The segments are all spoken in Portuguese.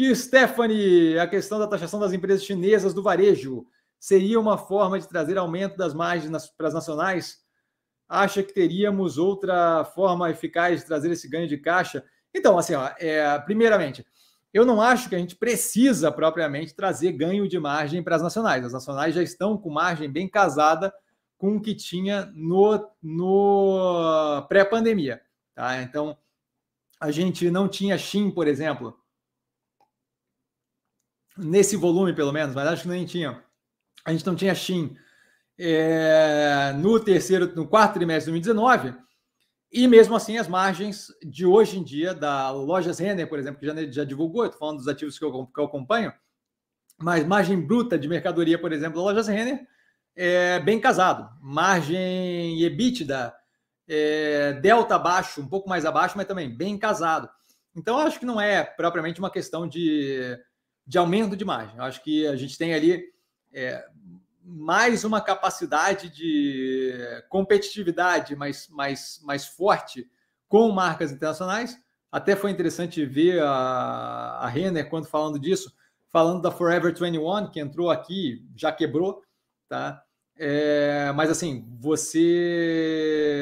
E Stephanie, a questão da taxação das empresas chinesas do varejo seria uma forma de trazer aumento das margens para as nacionais? Acha que teríamos outra forma eficaz de trazer esse ganho de caixa? Então, assim, ó, é, primeiramente, eu não acho que a gente precisa propriamente trazer ganho de margem para as nacionais. As nacionais já estão com margem bem casada com o que tinha no, no pré-pandemia. Tá? Então, a gente não tinha Shin, por exemplo, nesse volume pelo menos, mas acho que nem tinha. A gente não tinha Shin é, no terceiro, no quarto trimestre de 2019, e mesmo assim as margens de hoje em dia da Lojas Renner, por exemplo, que já, já divulgou, estou falando dos ativos que eu, que eu acompanho, mas margem bruta de mercadoria, por exemplo, da Lojas Renner, é bem casado. Margem EBITDA, é, delta abaixo, um pouco mais abaixo, mas também bem casado. Então, acho que não é propriamente uma questão de de aumento de margem. Eu acho que a gente tem ali é, mais uma capacidade de competitividade mais, mais, mais forte com marcas internacionais. Até foi interessante ver a, a Renner quando falando disso, falando da Forever 21, que entrou aqui, já quebrou, tá? É, mas assim, você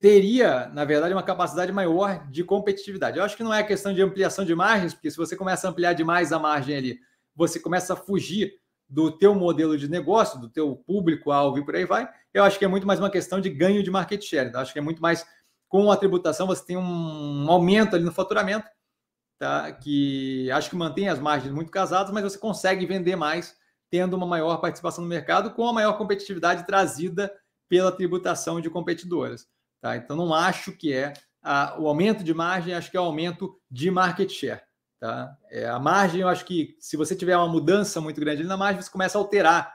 teria, na verdade, uma capacidade maior de competitividade. Eu acho que não é questão de ampliação de margens, porque se você começa a ampliar demais a margem ali, você começa a fugir do teu modelo de negócio, do teu público-alvo e por aí vai. Eu acho que é muito mais uma questão de ganho de market share. Então, acho que é muito mais com a tributação, você tem um aumento ali no faturamento, tá? que acho que mantém as margens muito casadas, mas você consegue vender mais tendo uma maior participação no mercado com a maior competitividade trazida pela tributação de competidoras. Tá? Então, não acho que é a, o aumento de margem, acho que é o aumento de market share. Tá? É, a margem, eu acho que se você tiver uma mudança muito grande na margem, você começa a alterar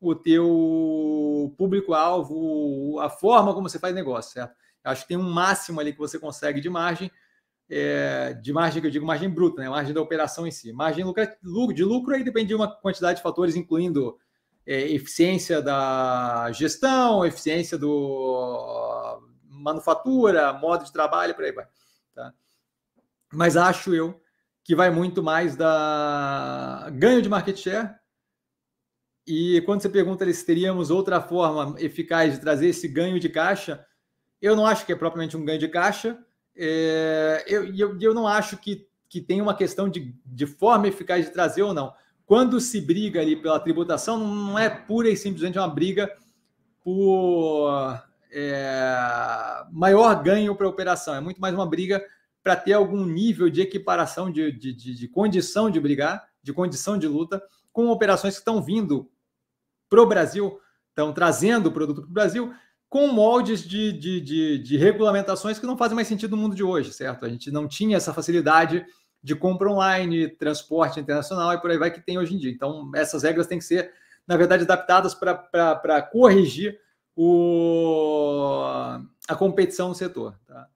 o teu público-alvo, a forma como você faz negócio, certo? Eu acho que tem um máximo ali que você consegue de margem, é, de margem que eu digo margem bruta, né? margem da operação em si. Margem de lucro aí depende de uma quantidade de fatores, incluindo é, eficiência da gestão, eficiência do, manufatura, modo de trabalho, por aí vai. Tá? Mas acho eu que vai muito mais da ganho de market share. E quando você pergunta se teríamos outra forma eficaz de trazer esse ganho de caixa, eu não acho que é propriamente um ganho de caixa. É, eu, eu, eu não acho que, que tem uma questão de, de forma eficaz de trazer ou não. Quando se briga ali pela tributação, não é pura e simplesmente uma briga por é, maior ganho para a operação. É muito mais uma briga para ter algum nível de equiparação, de, de, de, de, condição de brigar, de condição de luta, com operações que estão vindo para o Brasil, estão trazendo o produto para o Brasil, com moldes de, de, de regulamentações que não fazem mais sentido no mundo de hoje, certo? A gente não tinha essa facilidade de compra online, transporte internacional e por aí vai que tem hoje em dia. Então, essas regras têm que ser, na verdade, adaptadas para corrigir o, a competição no setor. Tá?